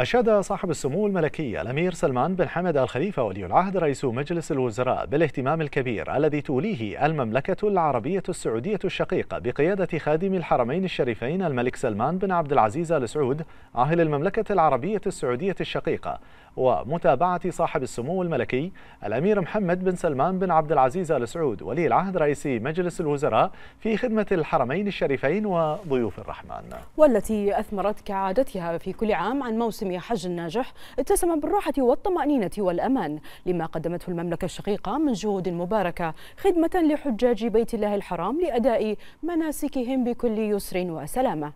أشاد صاحب السمو الملكي الأمير سلمان بن حمد الخليفة ولي العهد رئيس مجلس الوزراء بالاهتمام الكبير الذي توليه المملكة العربية السعودية الشقيقة بقيادة خادم الحرمين الشريفين الملك سلمان بن عبد العزيز آل سعود عاهل المملكة العربية السعودية الشقيقة ومتابعة صاحب السمو الملكي الأمير محمد بن سلمان بن عبد العزيز آل سعود ولي العهد رئيس مجلس الوزراء في خدمة الحرمين الشريفين وضيوف الرحمن والتي أثمرت كعادتها في كل عام عن موسم يا حج ناجح اتسم بالراحة والطمأنينة والأمان لما قدمته المملكة الشقيقة من جهود مباركة خدمة لحجاج بيت الله الحرام لأداء مناسكهم بكل يسر وسلامة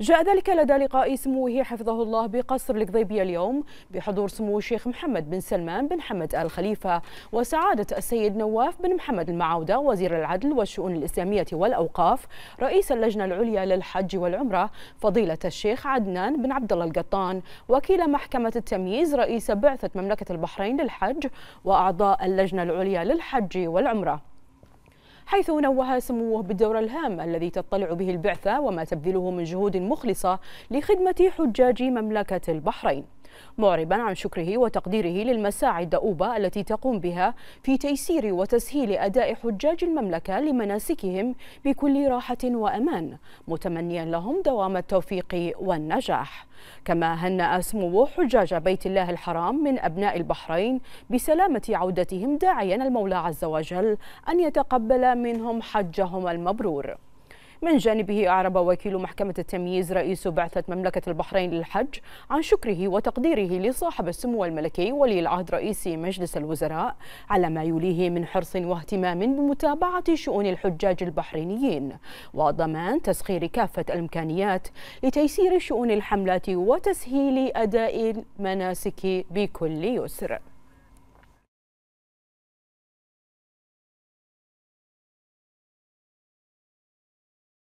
جاء ذلك لدى لقاء سموه حفظه الله بقصر القضيبية اليوم بحضور سمو الشيخ محمد بن سلمان بن حمد آل خليفة وسعادة السيد نواف بن محمد المعودة وزير العدل والشؤون الإسلامية والأوقاف رئيس اللجنة العليا للحج والعمرة فضيلة الشيخ عدنان بن عبد الله القطان وكيل محكمة التمييز رئيس بعثة مملكة البحرين للحج وأعضاء اللجنة العليا للحج والعمرة حيث نوه سموه بالدور الهام الذي تطلع به البعثة وما تبذله من جهود مخلصة لخدمة حجاج مملكة البحرين معربا عن شكره وتقديره للمساعي الدؤوبة التي تقوم بها في تيسير وتسهيل أداء حجاج المملكة لمناسكهم بكل راحة وأمان متمنيا لهم دوام التوفيق والنجاح كما هنأ سموه حجاج بيت الله الحرام من أبناء البحرين بسلامة عودتهم داعيا المولى عز وجل أن يتقبل منهم حجهم المبرور من جانبه أعرب وكيل محكمة التمييز رئيس بعثة مملكة البحرين للحج عن شكره وتقديره لصاحب السمو الملكي ولي العهد رئيس مجلس الوزراء على ما يوليه من حرص واهتمام بمتابعة شؤون الحجاج البحرينيين وضمان تسخير كافة الإمكانيات لتيسير شؤون الحملات وتسهيل أداء المناسك بكل يسر